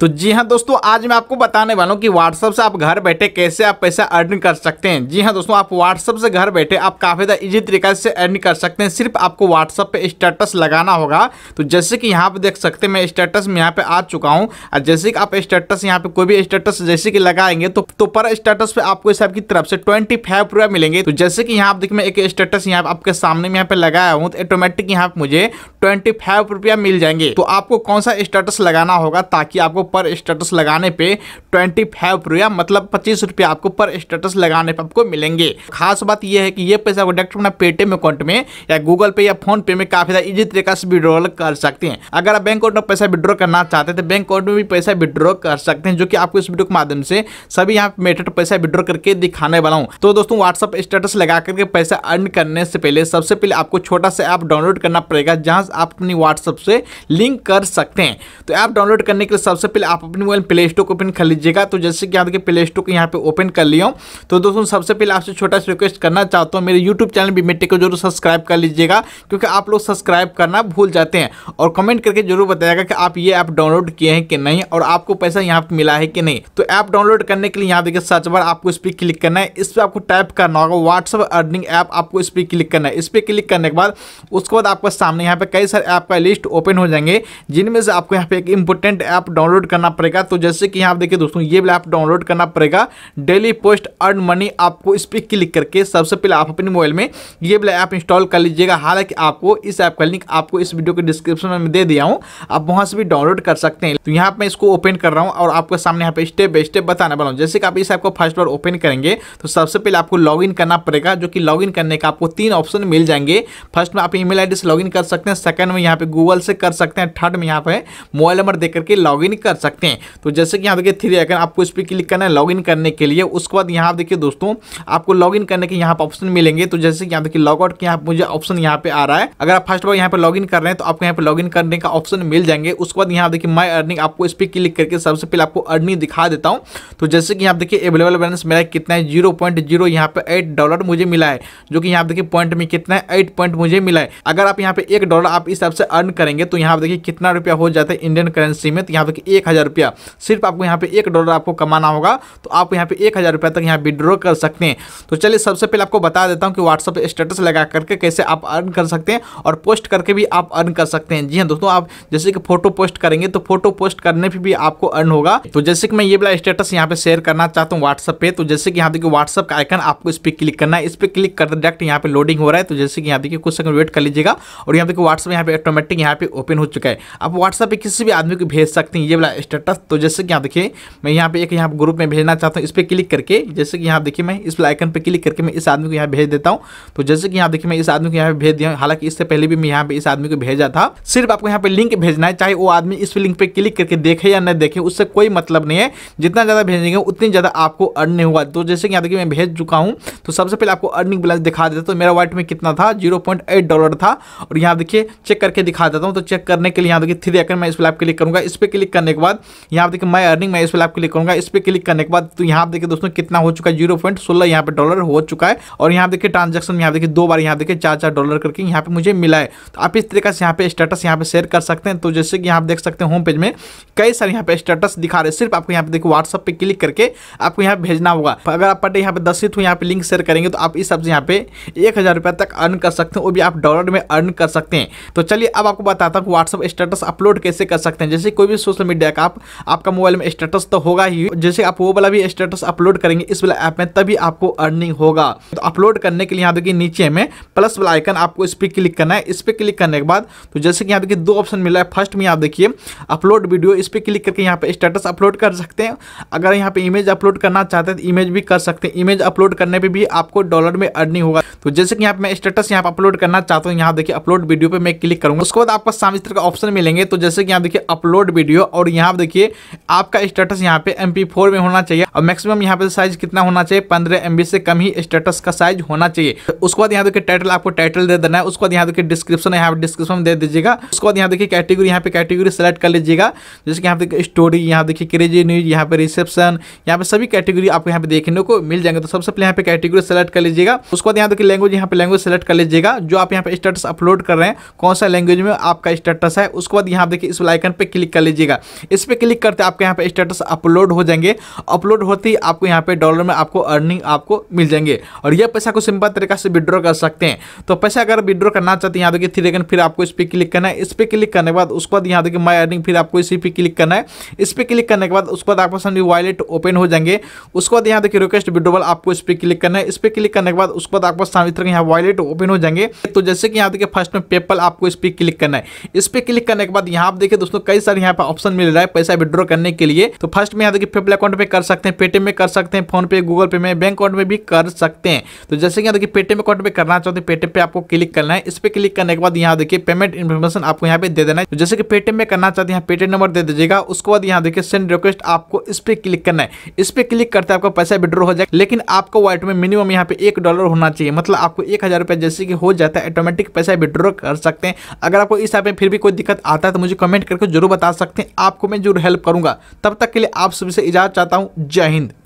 तो जी हाँ दोस्तों आज मैं आपको बताने वाला हूँ कि WhatsApp से आप घर बैठे कैसे आप पैसा अर्न कर सकते हैं जी हाँ दोस्तों आप व्हाट्सअप से घर बैठे आप काफ़ी ज़्यादा इजी तरीके से अर्न कर सकते हैं सिर्फ आपको WhatsApp पे स्टेटस लगाना होगा तो जैसे कि यहाँ पे देख सकते हैं मैं स्टेटस में यहाँ पे आ चुका हूँ और जैसे कि आप स्टेटस यहाँ पे कोई भी स्टेटस जैसे कि लगाएंगे तो, तो पर स्टेटस पे आपको इस आपकी तरफ से ट्वेंटी फाइव मिलेंगे तो जैसे कि यहाँ आप देखिए मैं एक स्टेटस यहाँ आपके सामने में यहाँ पर लगाया हूँ तो ऑटोमेटिक यहाँ मुझे ट्वेंटी मिल जाएंगे तो आपको कौन सा स्टेटस लगाना होगा ताकि आपको पर स्टेटस लगाने पे ट्वेंटी फाइव रुपया मतलब पच्चीस रुपया आपको पर स्टेटस लगाने पे आपको मिलेंगे खास बात यह है कि ये पैसा आपको डायरेक्ट अपना पेटीएम अकाउंट में या गूगल पे या फोन पे में काफी ज्यादा इजी तरीका से विड्रॉल कर सकते हैं अगर आप बैंक अकाउंट में पैसा विड्रॉ करना चाहते तो बैंक अकाउंट में भी पैसा विड्रॉ कर सकते हैं जो कि आपको इस वीडियो के माध्यम से सभी यहाँ मेटेड पैसा विड्रॉ करके दिखाने वाला हूँ तो दोस्तों व्हाट्सअप स्टेटस लगा करके पैसा अर्न करने से पहले सबसे पहले आपको छोटा सा ऐप डाउनलोड करना पड़ेगा जहाँ आप अपनी व्हाट्सअप से लिंक कर सकते हैं तो ऐप डाउनलोड करने के लिए सबसे फिर आप अपने मोबाइल प्ले स्टोर को ओपन कर लीजिएगा तो जैसे कि आपके प्ले स्टोर को यहाँ पे ओपन कर लिया हूँ तो दोस्तों सबसे पहले आपसे छोटा सा रिक्वेस्ट करना चाहता हूँ मेरे यूट्यूब चैनल भी मेटे को जरूर सब्सक्राइब कर लीजिएगा क्योंकि आप लोग सब्सक्राइब करना भूल जाते हैं और कमेंट करके जरूर बताएगा कि आप ये ऐप डाउनलोड किए हैं कि नहीं और आपको पैसा यहाँ पर मिला है कि नहीं तो ऐप डाउनलोड करने के लिए यहाँ देखिए सर्च बार आपको इस पर क्लिक करना है इस पर आपको टाइप करना होगा व्हाट्सअप अर्निंग ऐप आपको इस पर क्लिक करना है इस पर क्लिक करने के बाद उसके बाद आपका सामने यहाँ पे कई सारे ऐप का लिस्ट ओपन हो जाएंगे जिनमें से आपको यहाँ पे एक इंपोर्टेंट ऐप डाउनलोड करना पड़ेगा तो जैसे कि यहाँ देखिए दोस्तों ये वाला ऐप डाउनलोड करना पड़ेगा डेली पोस्ट अर्न मनी आपको इस पर क्लिक करके सबसे पहले आप अपने मोबाइल में ये वाला ऐप इंस्टॉल कर लीजिएगा हालांकि आपको इस ऐप का लिंक आपको इस वीडियो के डिस्क्रिप्शन में दे दिया हूँ आप वहाँ से भी डाउनलोड कर सकते हैं तो यहाँ पर इसको ओपन कर रहा हूँ और आपके सामने यहाँ पर स्टेप बाई स्टेप बताने वाला हूँ जैसे कि आप इस ऐप को फर्स्ट बार ओपन करेंगे तो सबसे पहले आपको लॉग करना पड़ेगा जो कि लॉग करने का आपको तीन ऑप्शन मिल जाएंगे फर्स्ट में आप ई आईडी से लॉग कर सकते हैं सेकंड में यहाँ पे गूगल से कर सकते हैं थर्ड में यहाँ पे मोबाइल नंबर देकर के लॉगिन कर सकते हैं तो जैसे कि यहाँ देखिए थ्री आइकन आपको इस पर क्लिक करना है लॉग करने के लिए उसके बाद यहाँ देखिए दोस्तों आपको लॉग करने के यहाँ पर ऑप्शन मिलेंगे तो जैसे कि यहाँ देखिए लॉगआउट के यहाँ मुझे ऑप्शन यहाँ पे आ रहा है अगर आप फर्स्ट बार यहाँ पर लॉग कर रहे हैं तो आपको यहाँ पर लॉग करने का ऑप्शन मिल जाएंगे उसके बाद यहाँ देखिए माई अर्निंग आपको इस पर क्लिक करके सबसे पहले आपको अर्निंग दिखा देता हूँ तो जैसे कि यहाँ देखिए अवेलेबल बैलेंस मेरा कितना है जीरो पॉइंट जीरो यहाँ पे एट डॉलर मुझे मिला है जो कि यहाँ देखिए पॉइंट में कितना है एट पॉइंट मुझे मिला है अगर आप यहाँ पे एक डॉलर आप इस हिसाब से अर्न करेंगे तो यहाँ देखिए कितना रुपया हो जाता है इंडियन करेंसी में तो यहाँ देखिए एक हज़ार रुपया सिर्फ आपको यहाँ पे एक डॉलर आपको कमाना होगा तो आप यहाँ पे एक हज़ार रुपया तक यहाँ विड्रॉ कर सकते हैं तो चलिए सबसे पहले आपको बता देता हूँ कि व्हाट्सअप स्टेटस लगा करके कैसे आप अर्न कर सकते हैं और पोस्ट करके भी आप अर्न कर सकते हैं जी हाँ दोस्तों आप जैसे कि फोटो पोस्ट करेंगे तो फोटो पोस्ट करने पर भी आपको अर्न होगा तो जैसे कि मैं ये बड़ा स्टेटस यहाँ पर शेयर करना चाहता हूँ व्हाट्सअप पर तो जैसे कि यहाँ देखिए व्हाट्सअप का आइकन आपको इस पर क्लिक करना है इस पर क्लिक कर डायरेक्ट यहाँ पर लोडिंग हो रहा है तो जैसे कि यहाँ देखिए कुछ सेकंड वेट कर लीजिएगा और यहाँ देखिए व्हाट्सअप यहाँ पे ऑटोमेटिक यहाँ पे ओपन हो चुका है आप व्हाट्सअप पे किसी भी आदमी को भेज सकते हैं ये वाला का स्टेटस तो जैसे कि यहाँ देखिए मैं यहाँ पे एक यहाँ ग्रुप में भेजना चाहता हूँ इस पर क्लिक करके जैसे कि यहाँ देखिए मैं इस आइकन पर क्लिक करके मैं इस आदमी को यहाँ भेज देता हूँ तो जैसे कि यहाँ देखिए मैं इस आदमी को यहाँ पे भेज दिया हालांकि इससे पहले भी मैं यहाँ पे इस आदमी को भेजा था सिर्फ आपको यहाँ पे लिंक भेजना है चाहे वो आदमी इस लिंक पर क्लिक करके देखे या न देखे उससे कोई मतलब नहीं है जितना ज़्यादा भेजेंगे उतनी ज़्यादा आपको अर्न नहीं होगा तो जैसे कि यहाँ देखिए मैं भेज चुका हूँ तो सबसे पहले आपको अर्निंग बैलेंस दिखा देता तो मेरा वाइट में कितना था जीरो डॉलर था और यहाँ देखिए चेक करके दिखा देता हूँ तो चेक करने के लिए यहाँ देखिए थ्री आकर मैं इस पर क्लिक करूँगा इस पर क्लिक करने के के बाद यहाँ पर देखिए माई अर्निंग मैं इस पर आप क्लिक करूँगा इस पर क्लिक करने के बाद तो यहाँ पर देखिए दोस्तों कितना हो चुका है जीरो पॉइंट सोलह यहाँ पर डॉलर हो चुका है और यहाँ देखिए ट्रांजेक्शन यहाँ देखिए दो बार यहाँ देखिए चार चार डॉलर करके यहाँ पर मुझे मिला है तो आप इस तरीके से यहाँ पे स्टेटस यहाँ पे शेयर कर सकते हैं तो जैसे कि यहाँ देख सकते हैं होम पेज में कई सारे यहाँ पे स्टेटस दिखा रहे सिर्फ आपको यहाँ पे देखिए व्हाट्सअप पर क्लिक करके आपको यहाँ भेजना होगा अगर आप पटे यहाँ पे दस थ्रू तो यहाँ पे लिंक शेयर करेंगे तो आप इस सबसे यहाँ पे एक हज़ार रुपये तक अर्न कर सकते हैं वो भी आप डॉलर में अर्न कर सकते हैं तो चलिए अब आपको बताता हूँ व्हाट्सअप स्टेटस अपलोड कैसे कर सकते हैं जैसे कोई भी सोशल मीडिया जाएगा आप आपका मोबाइल में स्टेटस तो होगा ही जैसे आप वो वाला भी स्टेटस अपलोड करेंगे इस वाला ऐप में तभी आपको अर्निंग होगा तो अपलोड करने के लिए यहाँ देखिए नीचे में प्लस वाला आइकन आपको इस पर क्लिक करना है इस पर क्लिक करने के बाद तो जैसे कि यहाँ देखिए दो ऑप्शन मिला है फर्स्ट में आप देखिए अपलोड वीडियो इस पर क्लिक करके यहाँ पर स्टेटस अपलोड कर सकते हैं अगर यहाँ पर इमेज अपलोड करना चाहते हैं तो इमेज भी कर सकते हैं इमेज अपलोड करने पर भी आपको डॉलर में अर्निंग होगा तो जैसे कि यहाँ पर मैं स्टेटस यहाँ पर अपलोड करना चाहता हूँ यहाँ देखिए अपलोड वीडियो पर मैं क्लिक करूँगा उसके बाद आपको सामने तरह का ऑप्शन मिलेंगे तो जैसे कि यहाँ देखिए अपलोड वीडियो और यहाँ पर देखिए आपका स्टेटस यहाँ पे एम में होना चाहिए और मैक्सिमम यहाँ पे साइज कितना होना चाहिए पंद्रह एम से कम ही स्टेटस का साइज होना चाहिए उसके बाद यहाँ देखिए टाइटल आपको टाइटल दे देना है उसके बाद यहाँ देखिए डिस्क्रिप्शन यहाँ पे डिस्क्रिप्शन दे दीजिएगा उसके बाद यहाँ देखिए कैटेगरी यहाँ पे कैटेगरी सेलेक्ट कर लीजिएगा जैसे कि यहाँ देखिए स्टोरी यहाँ देखिए क्रेजी न्यूज यहाँ पे रिसेप्शन यहाँ पे सभी कैटेगरी आपको यहाँ पे देखने को मिल जाएंगे तो सबसे पहले यहाँ पे कैटेगरी सेलेक्ट कर लीजिएगा उसके बाद यहाँ देखिए लैंग्वेज यहाँ पे लैंग्वेज सेलेक्ट कर लीजिएगा जो आप यहाँ पे स्टेटस अपलोड कर रहे हैं कौन सा लैंग्वेज में आपका स्टेटस है उसके बाद यहाँ देखिए इस लाइकन पर क्लिक कर लीजिएगा इस पर क्लिक करते आपके यहाँ पे स्टेटस अपलोड हो जाएंगे अपलोड होते ही आपको यहाँ पे डॉलर में आपको अर्निंग आपको मिल जाएंगे और यह पैसा को सिंपल तरीका से विड्रॉ कर सकते हैं तो पैसा अगर विड्रॉ करना चाहते हैं यहाँ देखिए थ्री लेकिन फिर आपको इस पर क्लिक करना है इस पर क्लिक करने के बाद उसके बाद यहाँ देखिए माई अर्निंग फिर आपको इसी पर क्लिक करना है इस पर क्लिक करने के बाद उसके बाद आपके सामने वॉलेट ओपन हो जाएंगे उसके बाद यहाँ देखिए रिक्वेस्ट विड्रोवल आपको इस पर क्लिक करना है इस पर क्लिक करने के बाद उसके बाद आपको सामने तरह यहाँ वॉलेट ओपन हो जाएंगे तो जैसे कि यहाँ देखिए फर्स्ट में पेपल आपको इस पर क्लिक करना है इस पर क्लिक करने के बाद यहाँ आप देखिए दोस्तों कई सारे यहाँ पर ऑप्शन मिल रहा रहा है पैसा विद्रॉ करने के लिए तो फर्स्ट में यहाँ देखिए पेपल अकाउंट पे कर सकते हैं पेटीएम में कर सकते हैं फोन पे गूगल पे में बैंक अकाउंट में भी कर सकते हैं तो जैसे कि यहाँ देखिए पेटीएम अकाउंट पे करना चाहते हैं पेटीएम पे आपको क्लिक करना है इस पर क्लिक करने के बाद यहाँ देखिए पेमेंट इन्फॉर्मेशन आपको यहाँ पे दे देना है तो जैसे कि पेटीएम में करना चाहते हैं पेटीएम नंबर दे दीजिएगा उसके बाद यहाँ देखिए सेंड रिक्वेस्ट आपको इस पर क्लिक करना है इस पर क्लिक करते आपका पैसा विड्रॉ हो जाएगा लेकिन आपको वाइट में मिनिमम यहाँ पे एक डॉलर होना चाहिए मतलब आपको एक हजार रुपया जैसे कि हो जाता है ऑटोमेटिक पैसा विड्रॉ कर सकते हैं अगर आपको इस ऐप में फिर भी कोई दिक्कत आता है तो मुझे कमेंट करके जरूर बता सकते हैं आपको मैं जरूर हेल्प करूंगा तब तक के लिए आप सभी से इजाज़त चाहता हूं जय हिंद